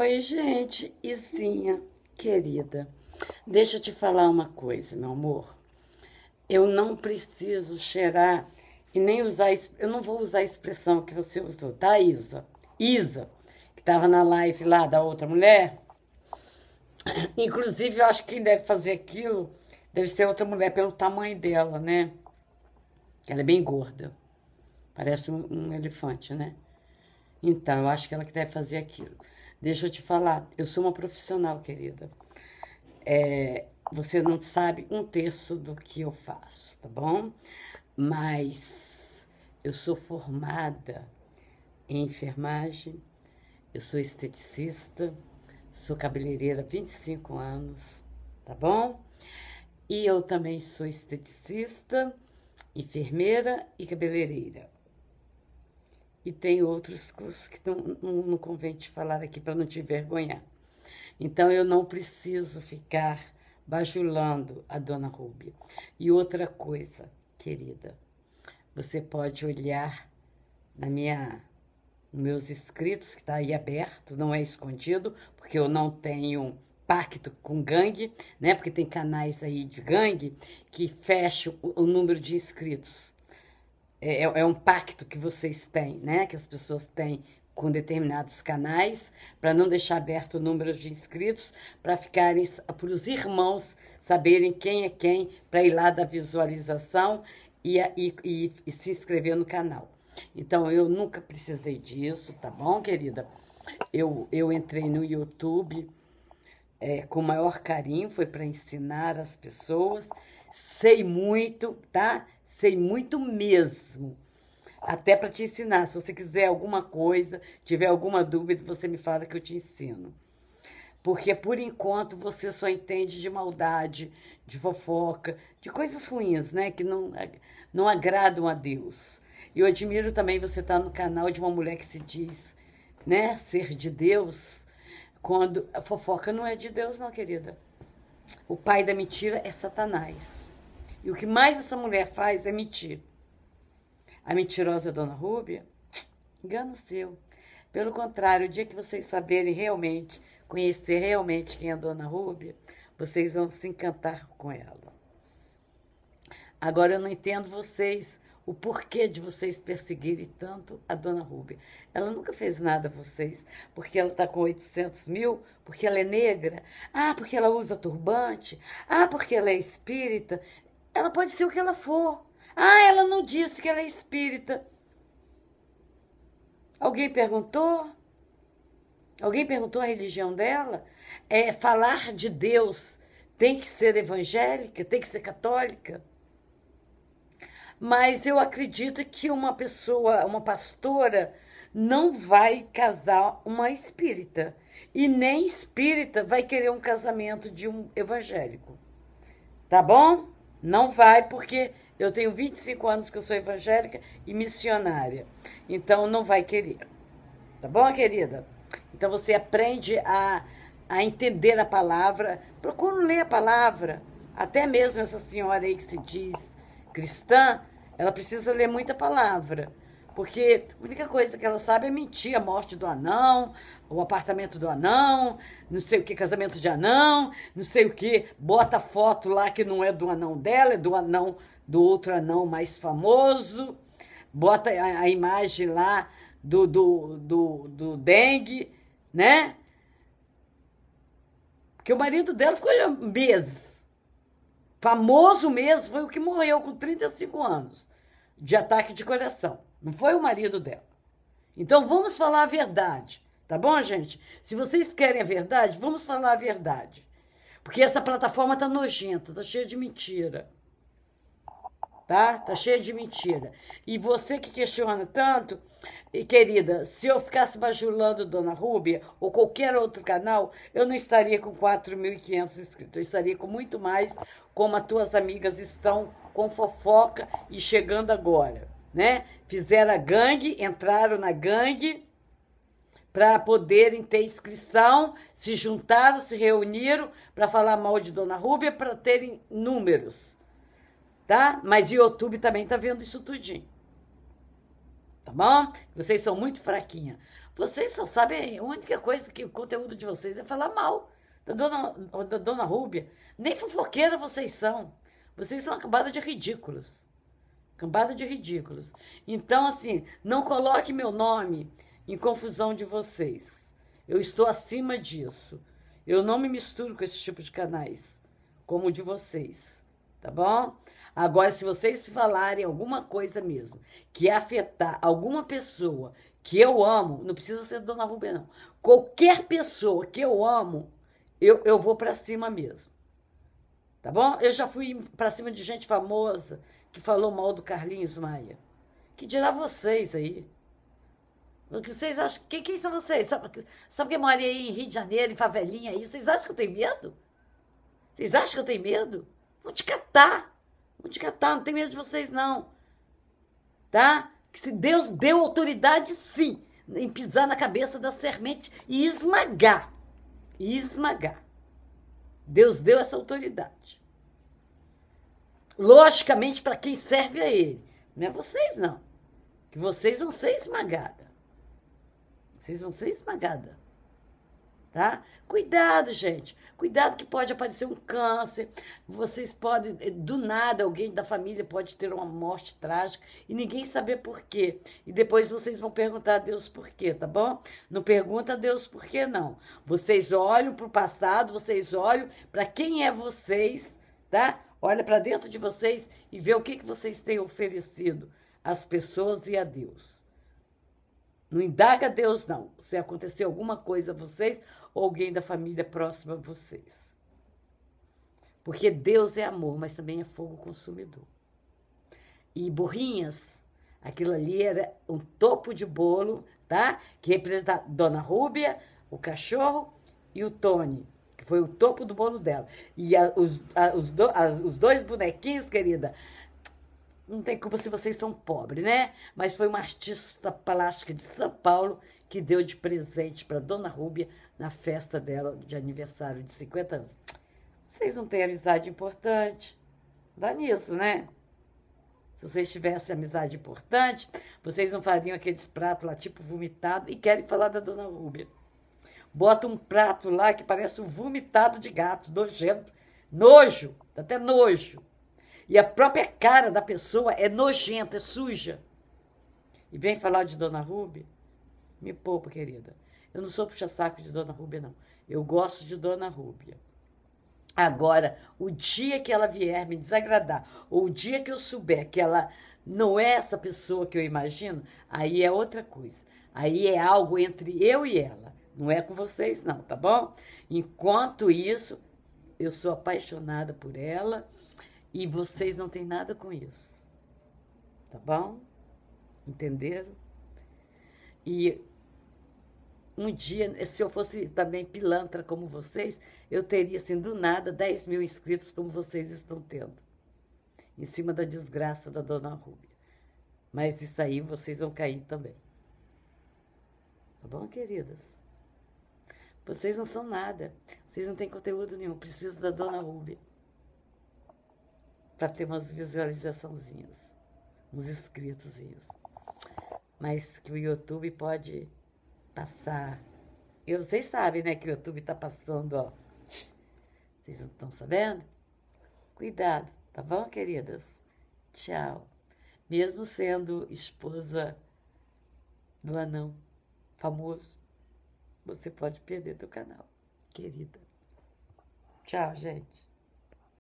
Oi, gente, Izinha, querida. Deixa eu te falar uma coisa, meu amor. Eu não preciso cheirar e nem usar. Eu não vou usar a expressão que você usou, tá, Isa? Isa, que estava na live lá da outra mulher. Inclusive, eu acho que quem deve fazer aquilo deve ser outra mulher pelo tamanho dela, né? Ela é bem gorda. Parece um, um elefante, né? Então, eu acho que ela que deve fazer aquilo. Deixa eu te falar, eu sou uma profissional, querida. É, você não sabe um terço do que eu faço, tá bom? Mas eu sou formada em enfermagem, eu sou esteticista, sou cabeleireira há 25 anos, tá bom? E eu também sou esteticista, enfermeira e cabeleireira e tem outros cursos que não, não, convém te falar aqui para não te envergonhar. Então, eu não preciso ficar bajulando a dona Rubia. E outra coisa, querida, você pode olhar na minha nos meus inscritos que está aí aberto, não é escondido, porque eu não tenho pacto com gangue, né? Porque tem canais aí de gangue que fecham o número de inscritos. É, é, é um pacto que vocês têm, né? Que as pessoas têm com determinados canais, para não deixar aberto o número de inscritos, para ficarem para os irmãos saberem quem é quem, para ir lá da visualização e, e, e, e, se inscrever no canal. Então, eu nunca precisei disso, tá bom, querida? Eu, eu entrei no YouTube é, com o maior carinho, foi para ensinar as pessoas, sei muito, tá? Sei muito mesmo. Até para te ensinar. Se você quiser alguma coisa, tiver alguma dúvida, você me fala que eu te ensino. Porque por enquanto você só entende de maldade, de fofoca, de coisas ruins, né? Que não, não agradam a Deus. E eu admiro também você estar tá no canal de uma mulher que se diz, né, ser de Deus, quando a fofoca não é de Deus, não, querida. O pai da mentira é Satanás. E o que mais essa mulher faz é mentir. A mentirosa dona Rúbia, engano seu. Pelo contrário, o dia que vocês saberem realmente, conhecer realmente quem é a dona Rúbia, vocês vão se encantar com ela. Agora eu não entendo vocês, o porquê de vocês perseguirem tanto a dona Rúbia. Ela nunca fez nada a vocês, porque ela está com 800 mil, porque ela é negra, ah, porque ela usa turbante, ah, porque ela é espírita. Ela pode ser o que ela for. Ah, ela não disse que ela é espírita. Alguém perguntou? Alguém perguntou a religião dela? É, falar de Deus tem que ser evangélica, tem que ser católica? Mas eu acredito que uma pessoa, uma pastora, não vai casar uma espírita. E nem espírita vai querer um casamento de um evangélico. Tá bom? Não vai, porque eu tenho 25 anos que eu sou evangélica e missionária. Então não vai querer. Tá bom, querida? Então você aprende a, a entender a palavra. Procura ler a palavra. Até mesmo essa senhora aí que se diz cristã, ela precisa ler muita palavra. Porque a única coisa que ela sabe é mentir a morte do anão, o apartamento do anão, não sei o que, casamento de anão, não sei o que, bota foto lá que não é do anão dela, é do anão, do outro anão mais famoso, bota a, a imagem lá do, do, do, do dengue, né? Porque o marido dela ficou meses. Famoso mesmo, foi o que morreu com 35 anos de ataque de coração. Não foi o marido dela. Então vamos falar a verdade, tá bom, gente? Se vocês querem a verdade, vamos falar a verdade. Porque essa plataforma tá nojenta, tá cheia de mentira. Tá? Tá cheia de mentira. E você que questiona tanto, e querida, se eu ficasse bajulando Dona Rúbia ou qualquer outro canal, eu não estaria com 4.500 inscritos. Eu estaria com muito mais, como as tuas amigas estão com fofoca e chegando agora né? Fizeram a gangue, entraram na gangue para poderem ter inscrição, se juntaram, se reuniram para falar mal de Dona Rúbia, para terem números, tá? Mas o YouTube também tá vendo isso tudinho. Tá bom? Vocês são muito fraquinha. Vocês só sabem, a única coisa que o conteúdo de vocês é falar mal da dona, da dona Rúbia. Nem fofoqueira vocês são. Vocês são acabados de ridículos. Cambada de ridículos. Então, assim, não coloque meu nome em confusão de vocês. Eu estou acima disso. Eu não me misturo com esse tipo de canais, como o de vocês. Tá bom? Agora, se vocês falarem alguma coisa mesmo que afetar alguma pessoa que eu amo, não precisa ser Dona Rubem, não. Qualquer pessoa que eu amo, eu, eu vou para cima mesmo. Tá bom? Eu já fui para cima de gente famosa, que falou mal do Carlinhos Maia. Que dirá vocês aí? O que vocês acham? Quem, quem são vocês? Sabe quem porque eu moro aí em Rio de Janeiro, em favelinha aí, vocês acham que eu tenho medo? Vocês acham que eu tenho medo? Vou te catar. Vou te catar, não tenho medo de vocês, não. Tá? Que se Deus deu autoridade, sim, em pisar na cabeça da sermente e esmagar. E esmagar. Deus deu essa autoridade logicamente para quem serve a é ele. Não é vocês, não. Que vocês vão ser esmagada. Vocês vão ser esmagada. Tá? Cuidado, gente. Cuidado que pode aparecer um câncer. Vocês podem, eh, do nada, alguém da família pode ter uma morte trágica e ninguém saber por quê. E depois vocês vão perguntar a Deus por quê, tá bom? Não pergunta a Deus por quê, não. Vocês olham para o passado, vocês olham para quem é vocês, tá? Olha para dentro de vocês e vê o que, que vocês têm oferecido às pessoas e a Deus. Não indaga a Deus, não. Se acontecer alguma coisa a vocês ou alguém da família próxima a vocês. Porque Deus é amor, mas também é fogo consumidor. E borrinhas, aquilo ali era um topo de bolo, tá? Que representa Dona Rúbia, o cachorro e o Tony, foi o topo do bolo dela. E a, os, a, os, do, as, os dois bonequinhos, querida, não tem culpa se vocês são pobres, né? Mas foi uma artista plástica de São Paulo que deu de presente para Dona Rúbia na festa dela de aniversário de 50 anos. Vocês não têm amizade importante? Dá nisso, né? Se vocês tivessem amizade importante, vocês não fariam aqueles pratos lá, tipo vomitado, e querem falar da Dona Rúbia bota um prato lá que parece um vomitado de gato, nojento, nojo, até nojo. E a própria cara da pessoa é nojenta, é suja. E vem falar de Dona Ruby? Me poupa, querida. Eu não sou puxa-saco de Dona Rúbia, não. Eu gosto de Dona Rúbia. Agora, o dia que ela vier me desagradar, ou o dia que eu souber que ela não é essa pessoa que eu imagino, aí é outra coisa. Aí é algo entre eu e ela. Não é com vocês, não, tá bom? Enquanto isso, eu sou apaixonada por ela e vocês não têm nada com isso. Tá bom? Entenderam? E um dia, se eu fosse também pilantra como vocês, eu teria, assim, do nada, 10 mil inscritos como vocês estão tendo. Em cima da desgraça da dona Rúbia. Mas isso aí vocês vão cair também. Tá bom, queridas? Vocês não são nada. Vocês não têm conteúdo nenhum. Preciso da dona Ruby para ter umas visualizaçãozinhas, uns inscritozinhos. Mas que o YouTube pode passar. Eu, vocês sabem, né, que o YouTube tá passando, ó. Vocês não estão sabendo? Cuidado, tá bom, queridas? Tchau. Mesmo sendo esposa do anão famoso você pode perder teu canal, querida. Tchau, gente.